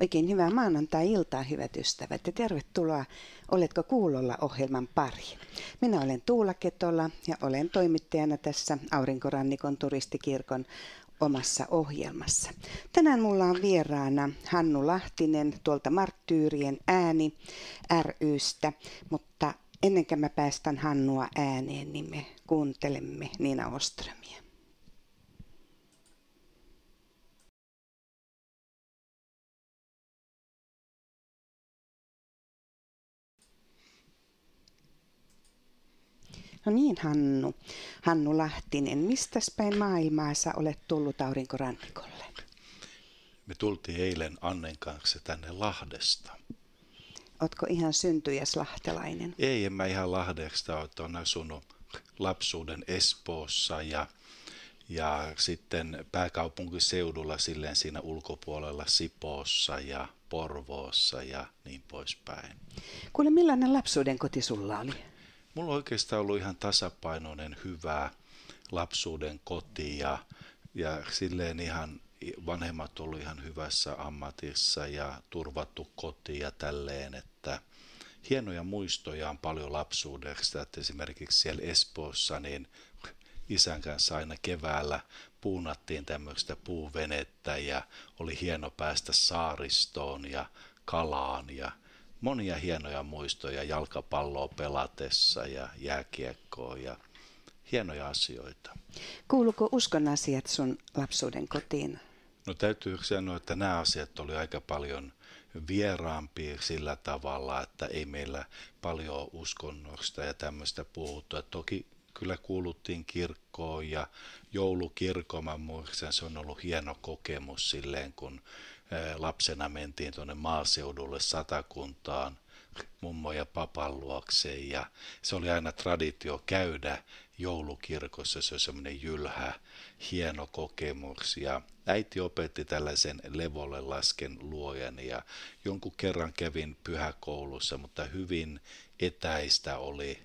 Oikein hyvää maanantai-iltaa, hyvät ystävät, ja tervetuloa Oletko kuulolla ohjelman pari. Minä olen Tuula Ketola ja olen toimittajana tässä Aurinkorannikon turistikirkon omassa ohjelmassa. Tänään mulla on vieraana Hannu Lahtinen tuolta Marttyyrien ääni rystä, mutta ennen kuin mä päästän Hannua ääneen, niin me kuuntelemme Nina Oströmiä. No niin Hannu, Hannu Lahtinen, mistä päin maailmaa sä olet tullut aurinkorannikolle? Me tultiin eilen Annen kanssa tänne Lahdesta. Otko ihan syntyjäs lahtelainen? Ei, en mä ihan Lahdesta ole. Olen asunut lapsuuden Espoossa ja, ja sitten pääkaupunkiseudulla silleen siinä ulkopuolella Sipoossa ja Porvoossa ja niin poispäin. Kuule, millainen lapsuuden koti sulla oli? mulla on oikeastaan ollut ihan tasapainoinen, hyvä lapsuuden koti ja, ja silleen ihan vanhemmat ollut ihan hyvässä ammatissa ja turvattu koti ja tälleen, että hienoja muistoja on paljon lapsuudesta, että esimerkiksi siellä Espoossa niin isän kanssa aina keväällä puunattiin tämmöistä puuvenettä ja oli hieno päästä saaristoon ja kalaan ja monia hienoja muistoja jalkapalloa pelatessa ja jääkiekkoa ja hienoja asioita. Kuuluuko uskon asiat sun lapsuuden kotiin? No täytyy sanoa, että nämä asiat oli aika paljon vieraampi sillä tavalla, että ei meillä paljon uskonnosta ja tämmöistä puhuttu. toki kyllä kuuluttiin kirkkoon ja joulukirkoon, mä muistan, se on ollut hieno kokemus silleen, kun Eh, lapsena mentiin tuonne maaseudulle satakuntaan mummo ja papan luokse ja se oli aina traditio käydä joulukirkossa, se on semmoinen jylhä, hieno kokemus ja äiti opetti tällaisen levolle lasken luojan ja jonkun kerran kävin pyhäkoulussa, mutta hyvin etäistä oli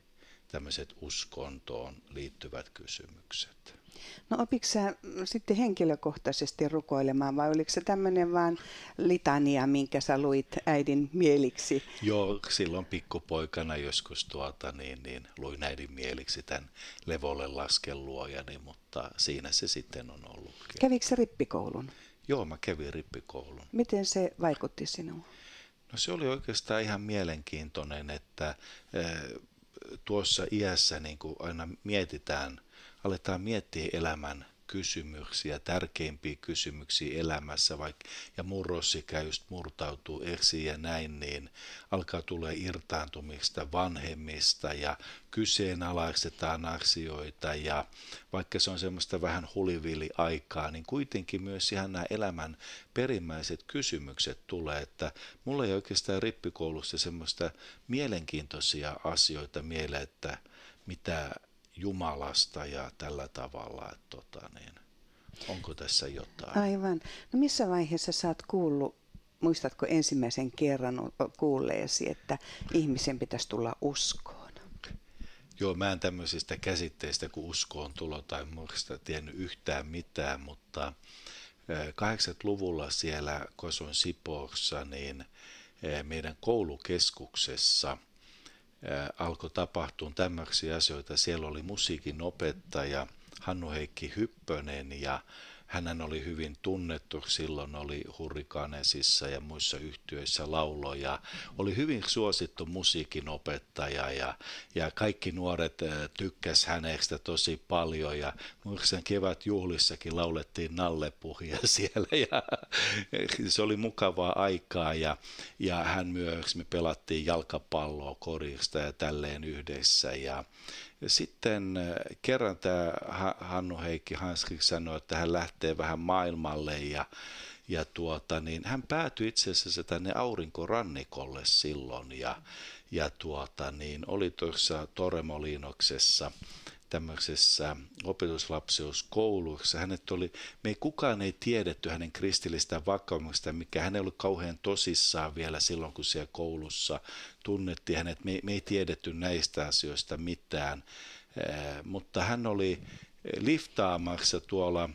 tämmöiset uskontoon liittyvät kysymykset. No opitko mm, sitten henkilökohtaisesti rukoilemaan vai oliko se tämmöinen vaan litania, minkä sä luit äidin mieliksi? Joo, silloin pikkupoikana joskus tuota, niin, niin, luin äidin mieliksi tämän Levolle lasken luojani, mutta siinä se sitten on ollut. Kävikö se rippikoulun? Joo, mä kävin rippikoulun. Miten se vaikutti sinuun? No se oli oikeastaan ihan mielenkiintoinen, että eh, tuossa iässä niin kuin aina mietitään – aletaan miettiä elämän kysymyksiä, tärkeimpiä kysymyksiä elämässä, vaikka ja murrosikä just murtautuu eksi ja näin, niin alkaa tulla irtaantumista vanhemmista ja kyseenalaistetaan asioita ja vaikka se on semmoista vähän hulivili-aikaa, niin kuitenkin myös ihan nämä elämän perimmäiset kysymykset tulee, että mulla ei oikeastaan rippikoulussa semmoista mielenkiintoisia asioita mieleen, että mitä Jumalasta ja tällä tavalla. Että tota, niin, onko tässä jotain? Aivan. No missä vaiheessa sä oot kuullut, muistatko ensimmäisen kerran kuulleesi, että ihmisen pitäisi tulla uskoon? Joo, mä en tämmöisistä käsitteistä kuin uskoon tulo tai muusta tiennyt yhtään mitään, mutta 80-luvulla siellä Koson Sipossa, niin meidän koulukeskuksessa – alkoi tapahtua tämmöisiä asioita. Siellä oli musiikin opettaja Hannu-Heikki Hyppönen ja Hänhän oli hyvin tunnettu, silloin oli Hurrikaanesissa ja muissa yhtiöissä lauloja. Oli hyvin suosittu musiikinopettaja ja, ja kaikki nuoret äh, tykkäs hänestä tosi paljon. Ja muistan juhlissakin laulettiin nallepuhia siellä ja se oli mukavaa aikaa. Ja, ja hän myös, me pelattiin jalkapalloa korista ja tälleen yhdessä ja sitten äh, kerran tämä Hannu Heikki Hanskik sanoi, että hän lähtee vähän maailmalle ja, ja tuota, niin hän päätyi itse asiassa tänne aurinkorannikolle silloin ja, ja tuota, niin oli tuossa Toremoliinoksessa tämmöisessä opetuslapseuskoulussa. Hänet oli, me ei kukaan ei tiedetty hänen kristillistä vakaumusta, mikä hän ei ollut kauhean tosissaan vielä silloin, kun siellä koulussa tunnettiin hänet. Me, me ei tiedetty näistä asioista mitään, eh, mutta hän oli liftaamassa tuolla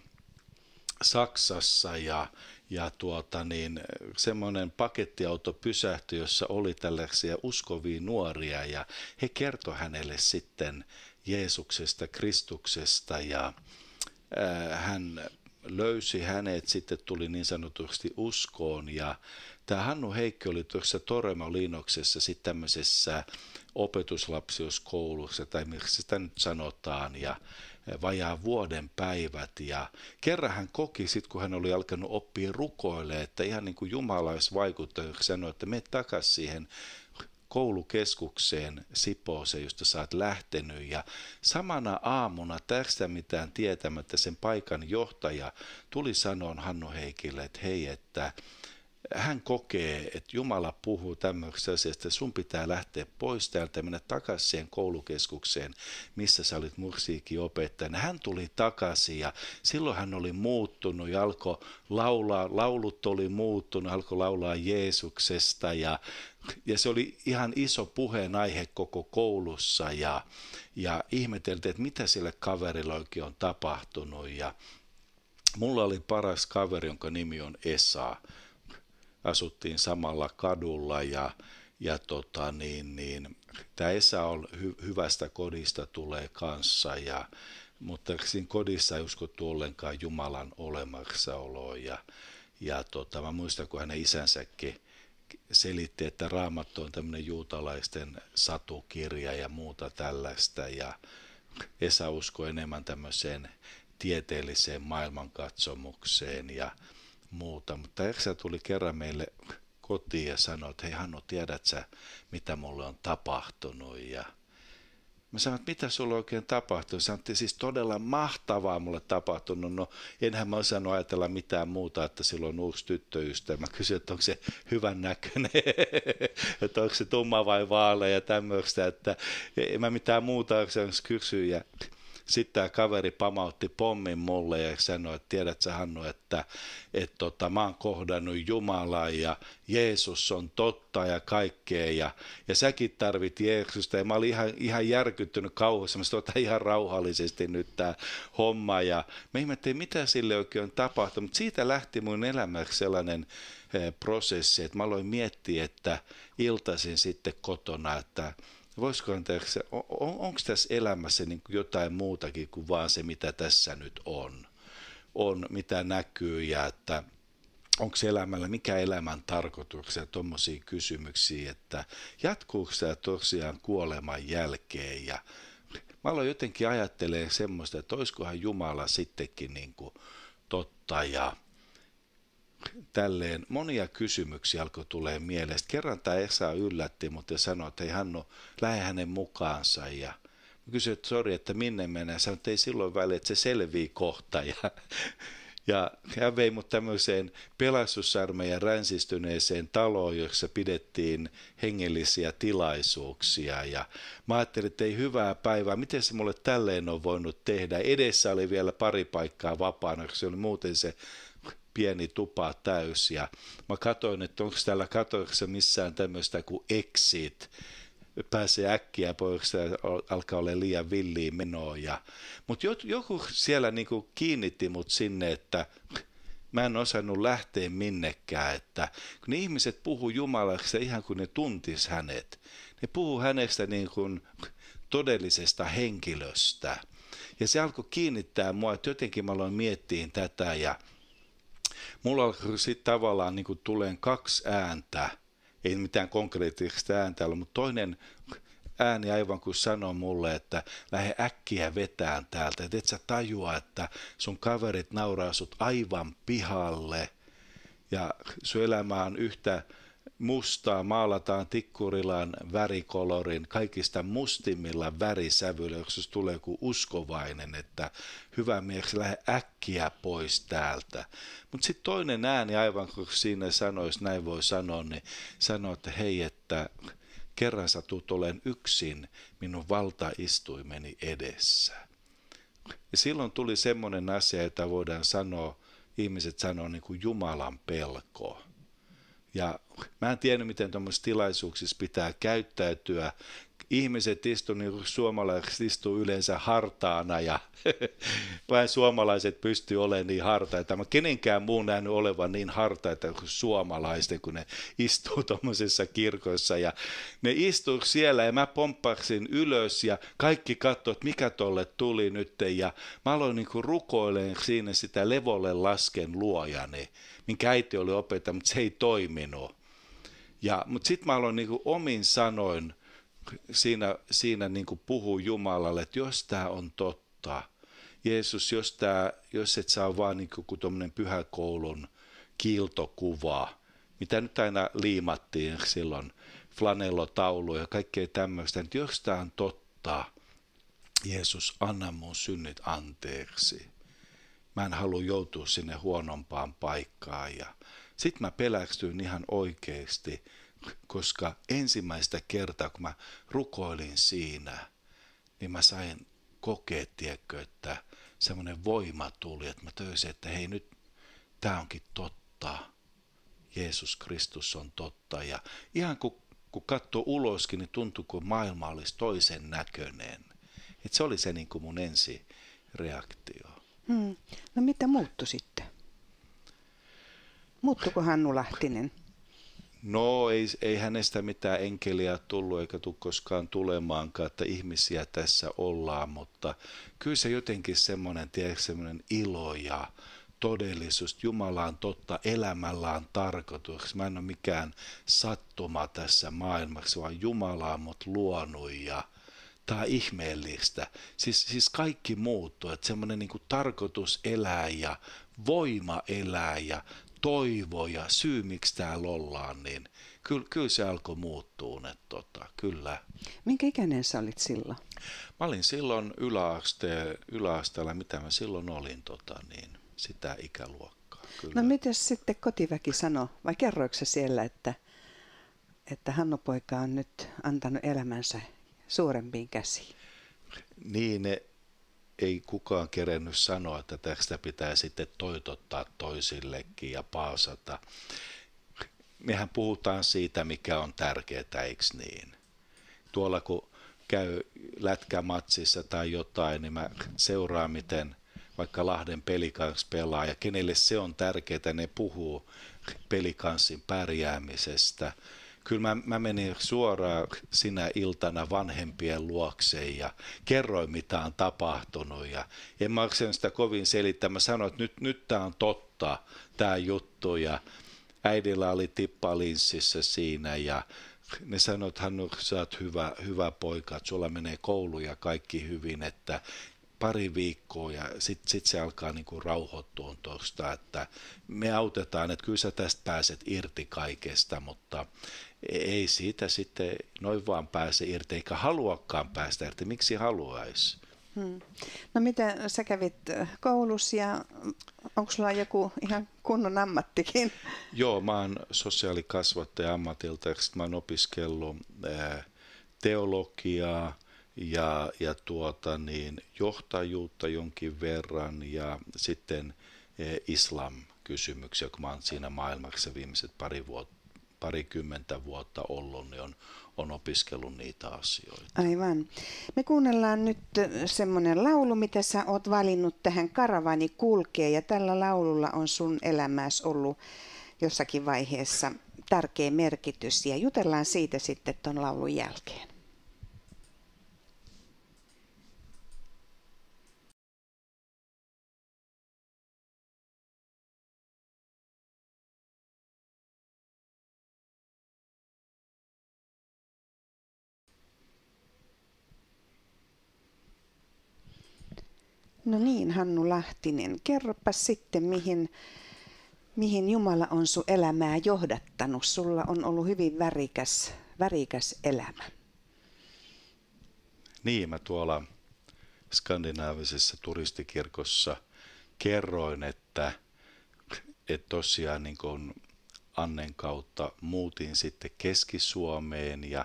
Saksassa ja, ja tuota niin, semmoinen pakettiauto pysähtyi, jossa oli tällaisia uskovia nuoria ja he kertoi hänelle sitten – Jeesuksesta, Kristuksesta ja äh, hän löysi hänet, sitten tuli niin sanotusti uskoon ja tämä Hannu Heikki oli tuossa Toremoliinoksessa sitten tämmöisessä opetuslapsiuskoulussa tai miksi sitä nyt sanotaan ja äh, vajaa vuoden päivät ja kerran hän koki sitten kun hän oli alkanut oppia rukoille, että ihan niin kuin Jumala olisi vaikuttanut, sanoi, että me takaisin siihen koulukeskukseen Sipooseen, josta sä oot lähtenyt ja samana aamuna tästä mitään tietämättä sen paikan johtaja tuli sanoon Hannu Heikille, että hei, että – hän kokee, että Jumala puhuu tämmöisestä asiasta, että sun pitää lähteä pois täältä ja mennä takaisin siihen koulukeskukseen, missä sä olit mursiikin opettajana. Hän tuli takaisin ja silloin hän oli muuttunut ja alkoi laulaa, laulut oli muuttunut, alkoi laulaa Jeesuksesta ja, ja se oli ihan iso puheenaihe koko koulussa ja, ja ihmeteltiin, että mitä sille kaverille oikein on tapahtunut ja mulla oli paras kaveri, jonka nimi on Esa asuttiin samalla kadulla ja, ja tota, niin, niin, tämä Esa on hy, hyvästä kodista tulee kanssa, ja, mutta siinä kodissa ei uskottu ollenkaan Jumalan olemassaoloa Ja, ja tota, mä muistan, kun hänen isänsäkin selitti, että Raamattu on tämmöinen juutalaisten satukirja ja muuta tällaista. Ja Esa uskoi enemmän tämmöiseen tieteelliseen maailmankatsomukseen ja muuta. Mutta eksä tuli kerran meille kotiin ja sanoi, että hei Hannu, tiedät sä, mitä mulle on tapahtunut ja Mä sanoin, että mitä sulla oikein tapahtui? että siis todella mahtavaa mulle tapahtunut. No enhän mä osannut ajatella mitään muuta, että silloin on uusi tyttöystävä. Mä kysyin, että onko se hyvän näköinen, että onko se tumma vai vaaleja ja tämmöistä. Että en mä mitään muuta osannut kysyä. Ja sitten tämä kaveri pamautti pommin mulle ja sanoi, että tiedät sä Hannu, että et tota, mä oon kohdannut Jumalaa ja Jeesus on totta ja kaikkea ja, ja säkin tarvit Jeesusta ja mä olin ihan, ihan järkyttynyt kauheessa, mä sanoin, ihan rauhallisesti nyt tämä homma ja mä ihmettelin, mitä sille oikein on tapahtunut, mutta siitä lähti mun elämäksi sellainen eh, prosessi, että mä aloin miettiä, että iltaisin sitten kotona, että voisikohan tässä, on, onko tässä elämässä niin kuin jotain muutakin kuin vaan se, mitä tässä nyt on, on mitä näkyy ja että onko elämällä, mikä elämän tarkoituksia, tuommoisia kysymyksiä, että jatkuuko tämä tosiaan kuoleman jälkeen ja mä aloin jotenkin ajattelee semmoista, että olisikohan Jumala sittenkin niin kuin totta ja tälleen monia kysymyksiä alkoi tulee mieleen. Sitten kerran tämä Esa yllätti mutta sanoi, että ei hän lähde hänen mukaansa. Ja kysyi, että sori, että minne mennään. Sanoi, että ei silloin väliä, että se selvii kohta. Ja, ja hän vei mut tämmöiseen pelastusarmeijan ränsistyneeseen taloon, jossa pidettiin hengellisiä tilaisuuksia. Ja mä ajattelin, että ei hyvää päivää, miten se mulle tälleen on voinut tehdä. Edessä oli vielä pari paikkaa vapaana, koska se oli muuten se pieni tupa täys ja mä katsoin, että onko täällä katoiksessa missään tämmöistä kuin exit, pääsee äkkiä pois, alkaa olla liian villiin menoa. Ja, mutta joku siellä niinku kiinnitti mut sinne, että mä en osannut lähteä minnekään, että kun ihmiset puhuu Jumalaksi ihan kuin ne tuntis hänet, ne puhuu hänestä niin kuin todellisesta henkilöstä. Ja se alkoi kiinnittää mua, että jotenkin mä aloin miettiä tätä ja mulla alkoi sitten tavallaan niin kuin tuleen kaksi ääntä, ei mitään konkreettista ääntä ole, mutta toinen ääni aivan kuin sanoi mulle, että lähde äkkiä vetään täältä, että et sä tajua, että sun kaverit nauraa sut aivan pihalle ja sun elämä on yhtä mustaa maalataan tikkurilan värikolorin kaikista mustimmilla värisävyillä, jos tulee joku uskovainen, että hyvä mies, lähde äkkiä pois täältä. Mutta sitten toinen ääni, aivan kun siinä sanoisi, näin voi sanoa, niin sanoo, että hei, että kerran satut olen yksin minun valtaistuimeni edessä. Ja silloin tuli semmoinen asia, jota voidaan sanoa, ihmiset sanoo niin kuin Jumalan pelkoa ja mä en tiennyt, miten tuommoisissa tilaisuuksissa pitää käyttäytyä. Ihmiset istuu, niin suomalaiset istuu yleensä hartaana ja vain suomalaiset pystyy olemaan niin hartaita. Mä kenenkään muun nähnyt olevan niin hartaita kuin suomalaisten, kun ne istuu tuommoisissa kirkoissa. Ja ne istuu siellä ja mä pomppasin ylös ja kaikki katsoivat, että mikä tolle tuli nyt. Ja mä aloin niin rukoilemaan siinä sitä levolle lasken luojani minkä äiti oli opettanut, mutta se ei toiminut. Ja, mutta sitten mä aloin niin kuin omin sanoin siinä, siinä niin kuin puhua Jumalalle, että jos tämä on totta, Jeesus, jos, tämä, jos et saa vaan niin kuin tuommoinen pyhäkoulun kiiltokuva, mitä nyt aina liimattiin silloin, flanellotaulu ja kaikkea tämmöistä, että jos tämä on totta, Jeesus, anna mun synnit anteeksi mä en halua joutua sinne huonompaan paikkaan. Ja sit mä pelästyin ihan oikeasti, koska ensimmäistä kertaa kun mä rukoilin siinä, niin mä sain kokea, tiedätkö, että semmoinen voima tuli, että mä töisin, että hei nyt tämä onkin totta. Jeesus Kristus on totta. Ja ihan kun, kun katsoo uloskin, niin tuntuu kuin maailma olisi toisen näköinen. Et se oli se niin kuin mun ensi reaktio. Hmm. No mitä muuttui sitten? Muuttuiko Hannu Lahtinen? No ei, ei hänestä mitään enkeliä tullut eikä tule koskaan tulemaankaan, että ihmisiä tässä ollaan, mutta kyllä se jotenkin semmoinen, tiedätkö, semmoinen ilo ja todellisuus, Jumala on totta, elämällä on tarkoitus. Mä en ole mikään sattuma tässä maailmassa, vaan Jumala on mut luonut ja tää on ihmeellistä. Siis, siis kaikki muuttuu, että semmoinen niin tarkoitus elää ja voima elää ja toivo ja syy, miksi täällä ollaan, niin kyllä, kyllä se alkoi muuttuu, että tota, kyllä. Minkä ikäinen sä olit silloin? Mä olin silloin yläaste, yläasteella, mitä mä silloin olin, tota, niin sitä ikäluokkaa. Kyllä. No miten sitten kotiväki sanoi, vai kerroiko se siellä, että, että Hannu-poika on nyt antanut elämänsä suurempiin käsiin. Niin, ne ei kukaan kerennyt sanoa, että tästä pitää sitten toitottaa toisillekin ja paasata. Mehän puhutaan siitä, mikä on tärkeää, eikö niin? Tuolla kun käy lätkämatsissa tai jotain, niin mä seuraan, miten vaikka Lahden pelikanssa pelaa ja kenelle se on tärkeää, ne puhuu pelikanssin pärjäämisestä – kyllä mä, mä menin suoraan sinä iltana vanhempien luokse ja kerroin, mitä on tapahtunut. Ja en mä sitä kovin selittää. Mä sanoin, että nyt, nyt tämä on totta, tämä juttu. Ja äidillä oli tippa linssissä siinä ja ne sanoi, että Hannu, sä oot hyvä, hyvä poika, että sulla menee koulu ja kaikki hyvin, että pari viikkoa ja sitten sit se alkaa niinku rauhoittua tuosta, että me autetaan, että kyllä sä tästä pääset irti kaikesta, mutta ei siitä sitten noin vaan pääse irti, eikä haluakaan päästä irti. Miksi haluaisi? Hmm. No miten sä kävit äh, koulussa ja onko sulla joku ihan kunnon ammattikin? Joo, mä oon sosiaalikasvattaja ammatilta, mä oon opiskellut äh, teologiaa ja, ja tuota niin, johtajuutta jonkin verran ja sitten äh, islam-kysymyksiä, kun mä oon siinä maailmassa viimeiset pari vuotta parikymmentä vuotta ollut, niin on, on opiskellut niitä asioita. Aivan. Me kuunnellaan nyt semmoinen laulu, mitä sä oot valinnut tähän Karavani kulkee, ja tällä laululla on sun elämässä ollut jossakin vaiheessa tärkeä merkitys, ja jutellaan siitä sitten tuon laulun jälkeen. No niin, Hannu Lahtinen, kerropa sitten, mihin, mihin Jumala on sun elämää johdattanut. Sulla on ollut hyvin värikäs, värikäs elämä. Niin, mä tuolla skandinaavisessa turistikirkossa kerroin, että, että tosiaan niin kun Annen kautta muutin sitten Keski-Suomeen ja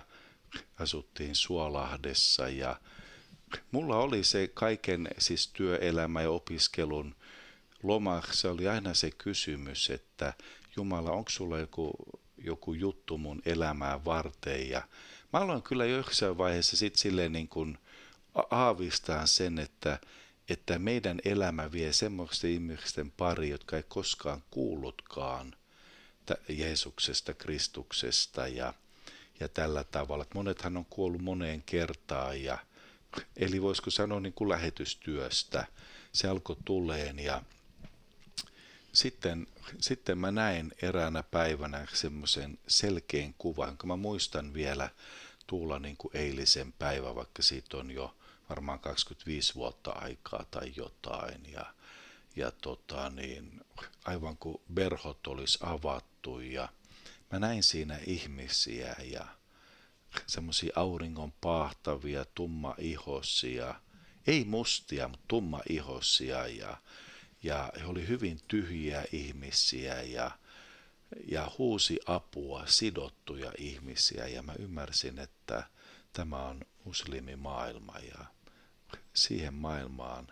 asuttiin Suolahdessa ja – Mulla oli se kaiken siis työelämä ja opiskelun loma, se oli aina se kysymys, että Jumala, onko sulla joku, joku juttu mun elämää varten? Ja mä aloin kyllä jossain vaiheessa sitten silleen niin kuin aavistaan sen, että, että meidän elämä vie semmoisten ihmisten pari, jotka ei koskaan kuullutkaan Jeesuksesta, Kristuksesta ja, ja tällä tavalla. Monethan on kuollut moneen kertaan ja – Eli voisiko sanoa niin kuin lähetystyöstä. Se alkoi tuleen ja sitten, sitten mä näin eräänä päivänä semmoisen selkeän kuvan, kun mä muistan vielä Tuulla niin kuin eilisen päivä, vaikka siitä on jo varmaan 25 vuotta aikaa tai jotain. Ja, ja tota niin, aivan kuin verhot olisi avattu ja mä näin siinä ihmisiä ja semmoisia auringon pahtavia, tummaihosia, ei mustia, mutta tummaihosia ja, ja he oli hyvin tyhjiä ihmisiä ja, ja huusi apua sidottuja ihmisiä ja mä ymmärsin, että tämä on muslimimaailma ja siihen maailmaan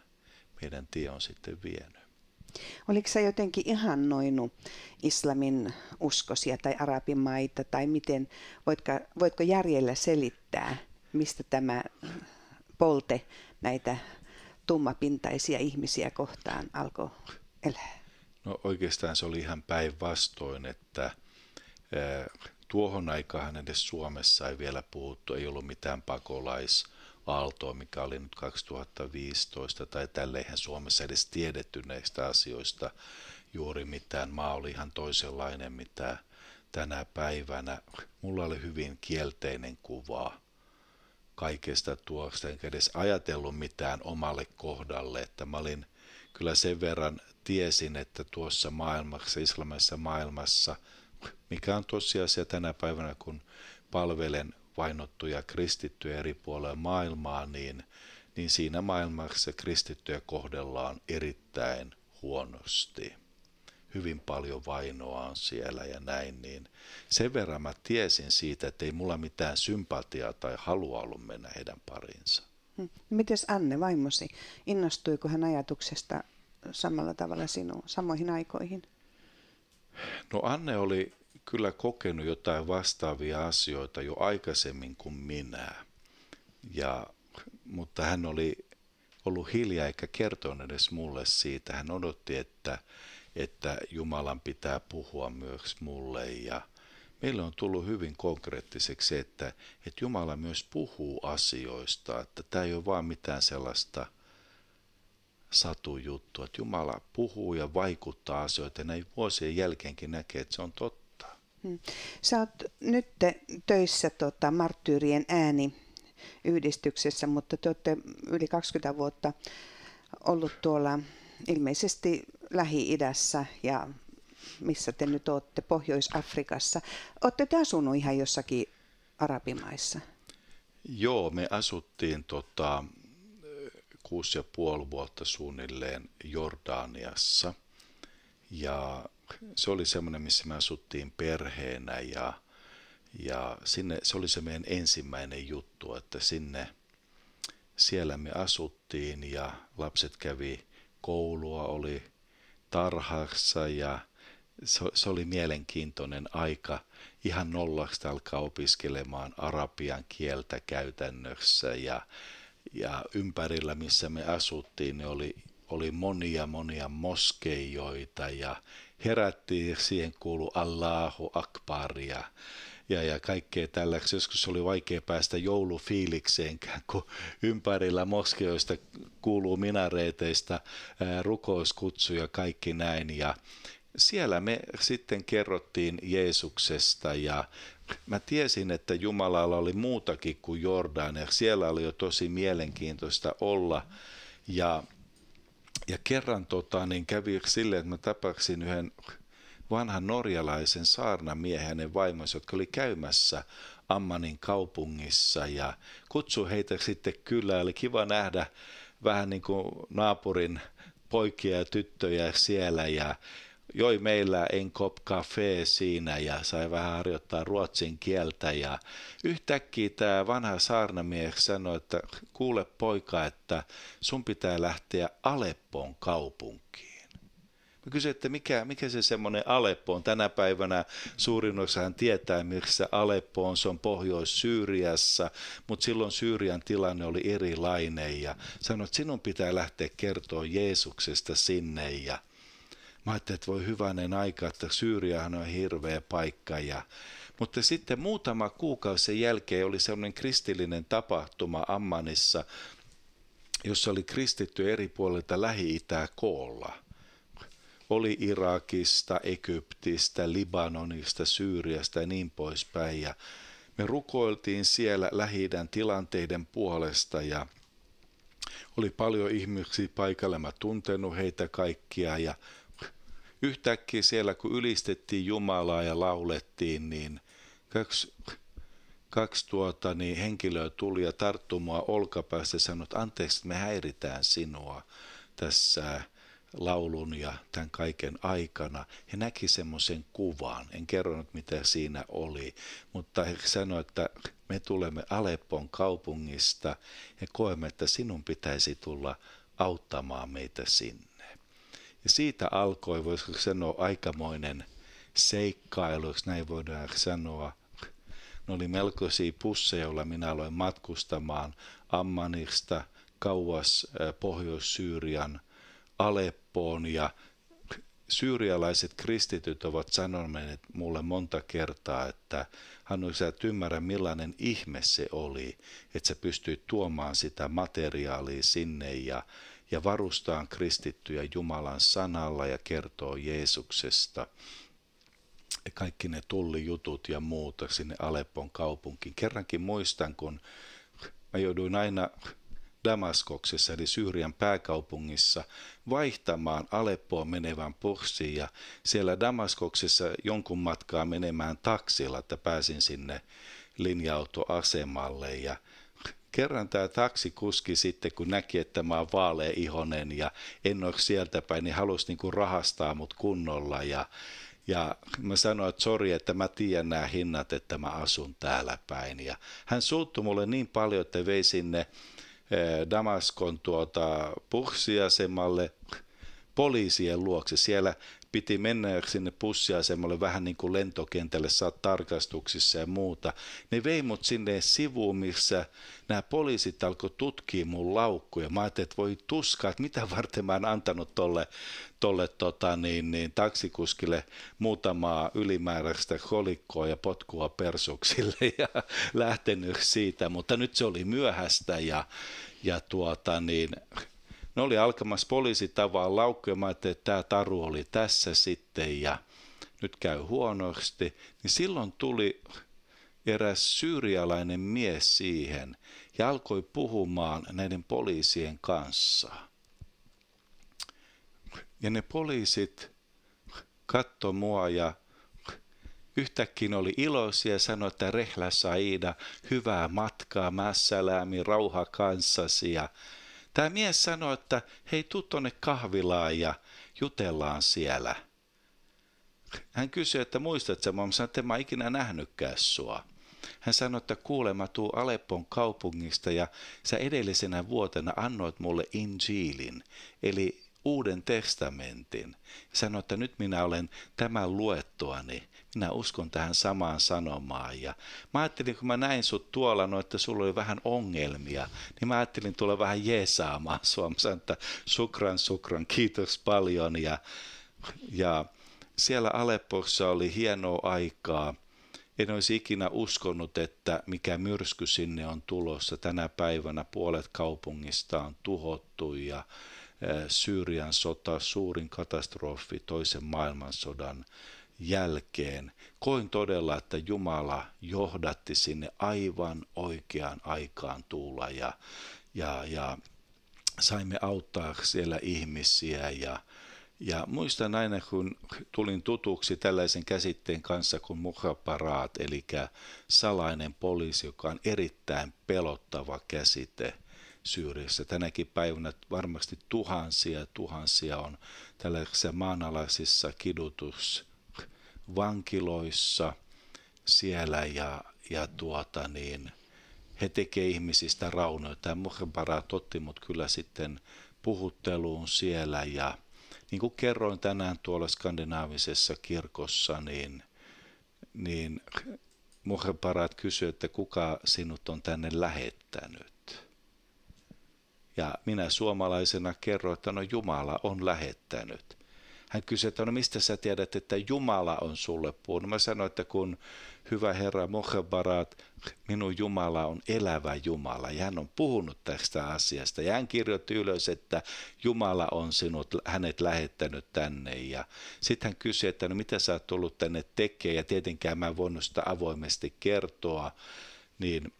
meidän tie on sitten vienyt. Oliko se jotenkin ihan noinu islamin uskosia tai arabimaita tai miten, voitko, voitko järjellä selittää, mistä tämä polte näitä tummapintaisia ihmisiä kohtaan alkoi elää? No oikeastaan se oli ihan päinvastoin, että eh, tuohon aikaan edes Suomessa ei vielä puhuttu, ei ollut mitään pakolaisia aaltoa, mikä oli nyt 2015 tai tälle eihän Suomessa edes tiedetty näistä asioista juuri mitään. Maa oli ihan toisenlainen, mitä tänä päivänä. Mulla oli hyvin kielteinen kuva kaikesta tuosta, enkä edes ajatellut mitään omalle kohdalle, että mä olin kyllä sen verran tiesin, että tuossa maailmassa, islamissa maailmassa, mikä on tosiasia tänä päivänä, kun palvelen vainottuja kristittyjä eri puolilla maailmaa, niin, niin siinä maailmassa kristittyjä kohdellaan erittäin huonosti. Hyvin paljon vainoa on siellä ja näin, niin sen verran mä tiesin siitä, että ei mulla mitään sympatiaa tai halua ollut mennä heidän parinsa. Hm. Mites Anne, vaimosi, innostuiko hän ajatuksesta samalla tavalla sinuun, samoihin aikoihin? No Anne oli kyllä kokenut jotain vastaavia asioita jo aikaisemmin kuin minä. Ja, mutta hän oli ollut hiljaa eikä kertonut edes mulle siitä. Hän odotti, että, että Jumalan pitää puhua myös mulle ja meille on tullut hyvin konkreettiseksi, että, että Jumala myös puhuu asioista, että tämä ei ole vaan mitään sellaista satujuttua, että Jumala puhuu ja vaikuttaa asioita ja näin vuosien jälkeenkin näkee, että se on totta Mm. Sä oot nyt töissä tota, Marttyyrien ääni yhdistyksessä, mutta te olette yli 20 vuotta ollut tuolla ilmeisesti Lähi-idässä ja missä te nyt olette, Pohjois-Afrikassa. Olette te asunut ihan jossakin arabimaissa? Joo, me asuttiin tota, kuusi ja puoli vuotta suunnilleen Jordaniassa ja se oli semmoinen, missä me asuttiin perheenä ja, ja sinne, se oli se meidän ensimmäinen juttu, että sinne, siellä me asuttiin ja lapset kävi koulua, oli tarhassa ja se, se oli mielenkiintoinen aika. Ihan nollasta alkaa opiskelemaan arabian kieltä käytännössä ja, ja ympärillä, missä me asuttiin, ne niin oli, oli monia monia moskeijoita ja herättiin, siihen kuulu Allahu Akbaria ja, ja kaikkea tällä. Joskus oli vaikea päästä joulufiilikseenkään, kun ympärillä moskeoista kuuluu minareiteista rukouskutsuja kaikki näin. Ja siellä me sitten kerrottiin Jeesuksesta ja mä tiesin, että Jumalalla oli muutakin kuin Jordan ja siellä oli jo tosi mielenkiintoista olla. Ja ja kerran tota, niin kävi silleen, että mä tapasin yhden vanhan norjalaisen saarnamiehen hänen vaimonsa, jotka oli käymässä Ammanin kaupungissa ja kutsui heitä sitten kyllä. Oli kiva nähdä vähän niin kuin naapurin poikia ja tyttöjä siellä ja joi meillä kop kafe siinä ja sai vähän harjoittaa ruotsin kieltä ja yhtäkkiä tämä vanha saarnamies sanoi, että kuule poika, että sun pitää lähteä Aleppoon kaupunkiin. Mä kysyin, että mikä, mikä se semmoinen Aleppo on. Tänä päivänä suurin osahan tietää, missä Aleppo on. Se on Pohjois-Syyriassa, mutta silloin Syyrian tilanne oli erilainen. Ja sanoi, että sinun pitää lähteä kertoa Jeesuksesta sinne. Ja Mä ajattelin, että voi hyvänen aika, että Syyriahan on hirveä paikka. Ja, mutta sitten muutama kuukausi sen jälkeen oli sellainen kristillinen tapahtuma Ammanissa, jossa oli kristitty eri puolilta Lähi-Itää koolla. Oli Irakista, Egyptistä, Libanonista, Syyriasta ja niin poispäin. Ja me rukoiltiin siellä lähi tilanteiden puolesta ja oli paljon ihmisiä paikalla, mä tuntenut heitä kaikkia ja yhtäkkiä siellä kun ylistettiin Jumalaa ja laulettiin, niin kaksi, kaksi tuota, niin henkilöä tuli ja tarttui mua olkapäästä ja sanoi, että anteeksi, että me häiritään sinua tässä laulun ja tämän kaiken aikana. He näki semmoisen kuvan, en kerronut mitä siinä oli, mutta he sanoivat, että me tulemme Aleppon kaupungista ja koemme, että sinun pitäisi tulla auttamaan meitä sinne. Ja siitä alkoi, voisiko sanoa, aikamoinen seikkailu, jos näin voidaan sanoa. Ne oli melkoisia pusseja, joilla minä aloin matkustamaan Ammanista kauas Pohjois-Syyrian Aleppoon ja syyrialaiset kristityt ovat sanoneet mulle monta kertaa, että hän on sä et ymmärrä millainen ihme se oli, että sä pystyi tuomaan sitä materiaalia sinne ja, ja varustaan kristittyjä Jumalan sanalla ja kertoo Jeesuksesta. Kaikki ne tullijutut ja muuta sinne Aleppon kaupunkiin. Kerrankin muistan, kun mä jouduin aina Damaskoksessa eli Syyrian pääkaupungissa vaihtamaan Aleppoon menevän Porsiin ja siellä Damaskoksessa jonkun matkaa menemään taksilla, että pääsin sinne linja-autoasemalle ja kerran tämä taksikuski sitten, kun näki, että mä oon vaalea ihonen ja en ole sieltä päin, niin halusi kuin niinku rahastaa mut kunnolla ja ja mä sanoin, että sori, että mä tiedän nämä hinnat, että mä asun täällä päin. Ja hän suuttui mulle niin paljon, että vei sinne eh, Damaskon tuota, puhsiasemalle poliisien luokse. Siellä piti mennä sinne pussiasemalle vähän niin kuin lentokentälle saat tarkastuksissa ja muuta. Ne vei mut sinne sivuun, missä nämä poliisit alkoi tutkia mun laukkuja. Mä ajattelin, että voi tuskaa, että mitä varten mä en antanut tolle, tolle tota, niin, niin, taksikuskille muutamaa ylimääräistä kolikkoa ja potkua persuksille ja lähtenyt siitä, mutta nyt se oli myöhäistä ja, ja tuota, niin, ne oli alkamassa poliisi tavaan laukkuja. Mä ajattelin, että tämä taru oli tässä sitten ja nyt käy huonosti. Niin silloin tuli eräs syyrialainen mies siihen ja alkoi puhumaan näiden poliisien kanssa. Ja ne poliisit katto mua ja yhtäkkiä oli iloisia ja sanoi, että Rehla Saida, hyvää matkaa, mässälämi, rauha kanssasi ja Tämä mies sanoi, että hei, tuu tuonne kahvilaan ja jutellaan siellä. Hän kysyi, että muistat sä, mä sanoin, että mä ikinä nähnytkään sua. Hän sanoi, että kuule, mä tuun Aleppon kaupungista ja sä edellisenä vuotena annoit mulle Injiilin, eli Uuden testamentin. Sanoi, että nyt minä olen tämän luettuani minä uskon tähän samaan sanomaan. Ja mä ajattelin, kun mä näin sut tuolla, no, että sulla oli vähän ongelmia, niin mä ajattelin tulla vähän jeesaamaan sua. Mä sanoin, että sukran, sukran, kiitos paljon. Ja, ja siellä Aleppossa oli hienoa aikaa. En olisi ikinä uskonut, että mikä myrsky sinne on tulossa. Tänä päivänä puolet kaupungista on tuhottu ja eh, Syyrian sota, suurin katastrofi toisen maailmansodan jälkeen koin todella, että Jumala johdatti sinne aivan oikeaan aikaan tuulla ja, ja, ja saimme auttaa siellä ihmisiä ja, ja muistan aina, kun tulin tutuksi tällaisen käsitteen kanssa kuin muhaparaat, eli salainen poliisi, joka on erittäin pelottava käsite Syyriassa. Tänäkin päivänä varmasti tuhansia ja tuhansia on tällaisissa maanalaisissa kidutus- vankiloissa siellä ja, ja tuota niin, he tekevät ihmisistä raunoita ja Muhbarat totti mut kyllä sitten puhutteluun siellä ja niin kuin kerroin tänään tuolla skandinaavisessa kirkossa, niin, niin Muhbarat kysyi, että kuka sinut on tänne lähettänyt. Ja minä suomalaisena kerroin, että no Jumala on lähettänyt. Hän kysyi, että no mistä sä tiedät, että Jumala on sulle puhunut? Mä sanoin, että kun hyvä Herra Mohabarat, minun Jumala on elävä Jumala ja hän on puhunut tästä asiasta. Ja hän kirjoitti ylös, että Jumala on sinut, hänet lähettänyt tänne. Ja sitten hän kysyi, että no mitä sä oot tullut tänne tekemään ja tietenkään mä en voinut sitä avoimesti kertoa. Niin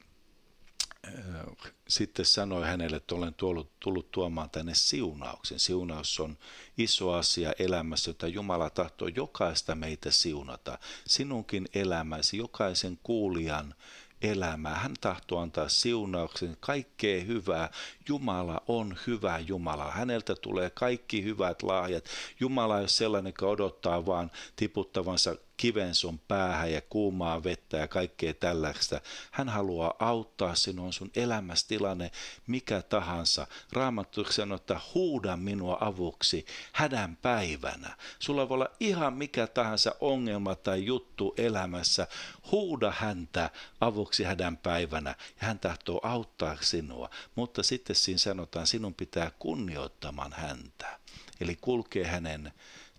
sitten sanoi hänelle, että olen tullut, tullut tuomaan tänne siunauksen. Siunaus on iso asia elämässä, jota Jumala tahtoo jokaista meitä siunata. Sinunkin elämäsi, jokaisen kuulijan elämää. Hän tahtoo antaa siunauksen, kaikkea hyvää. Jumala on hyvä Jumala. Häneltä tulee kaikki hyvät lahjat. Jumala ei ole sellainen, joka odottaa vaan tiputtavansa kiven sun päähän ja kuumaa vettä ja kaikkea tällaista. Hän haluaa auttaa sinua, sun elämästilanne, mikä tahansa. Raamattu sanoo, että huuda minua avuksi hädän päivänä. Sulla voi olla ihan mikä tahansa ongelma tai juttu elämässä. Huuda häntä avuksi hädän päivänä ja hän tahtoo auttaa sinua. Mutta sitten siinä sanotaan, sinun pitää kunnioittamaan häntä. Eli kulkee hänen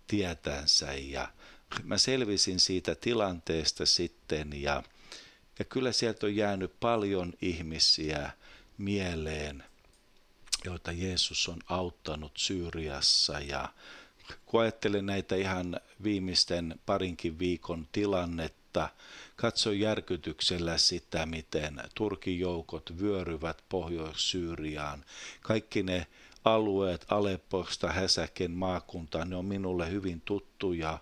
tietänsä ja mä selvisin siitä tilanteesta sitten ja, ja kyllä sieltä on jäänyt paljon ihmisiä mieleen, joita Jeesus on auttanut Syyriassa ja kun ajattelen näitä ihan viimeisten parinkin viikon tilannetta, katsoin järkytyksellä sitä, miten Turkin joukot vyöryvät Pohjois-Syyriaan. Kaikki ne alueet Alepposta Häsäken maakuntaan, ne on minulle hyvin tuttuja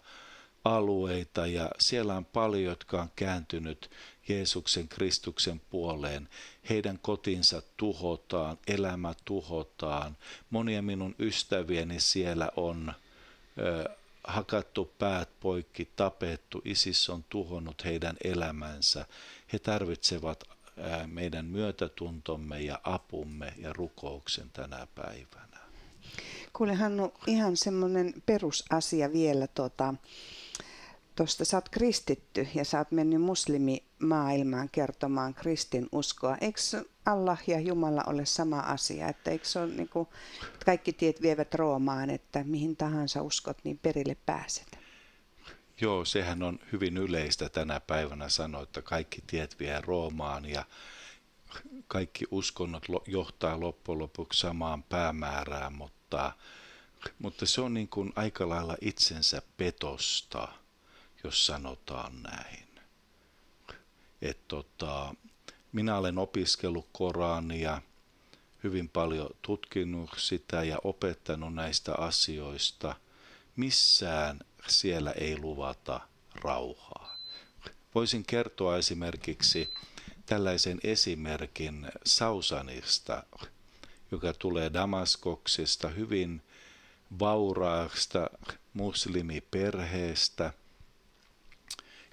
alueita ja siellä on paljon, jotka on kääntynyt Jeesuksen Kristuksen puoleen. Heidän kotinsa tuhotaan, elämä tuhotaan. Monia minun ystävieni siellä on ö, hakattu päät poikki, tapettu. Isis on tuhonnut heidän elämänsä. He tarvitsevat ö, meidän myötätuntomme ja apumme ja rukouksen tänä päivänä. Kuule Hannu, ihan semmoinen perusasia vielä. Tota, tuosta sä oot kristitty ja sä oot mennyt muslimimaailmaan kertomaan kristin uskoa. Eikö Allah ja Jumala ole sama asia? Että eikö se ole niin kuin, kaikki tiet vievät Roomaan, että mihin tahansa uskot, niin perille pääset? Joo, sehän on hyvin yleistä tänä päivänä sanoa, että kaikki tiet vie Roomaan ja kaikki uskonnot johtaa loppujen lopuksi samaan päämäärään, mutta, mutta se on niin kuin aika lailla itsensä petosta jos sanotaan näin. Et tota, minä olen opiskellut Korania, hyvin paljon tutkinut sitä ja opettanut näistä asioista. Missään siellä ei luvata rauhaa. Voisin kertoa esimerkiksi tällaisen esimerkin Sausanista, joka tulee Damaskoksesta hyvin vauraasta muslimiperheestä –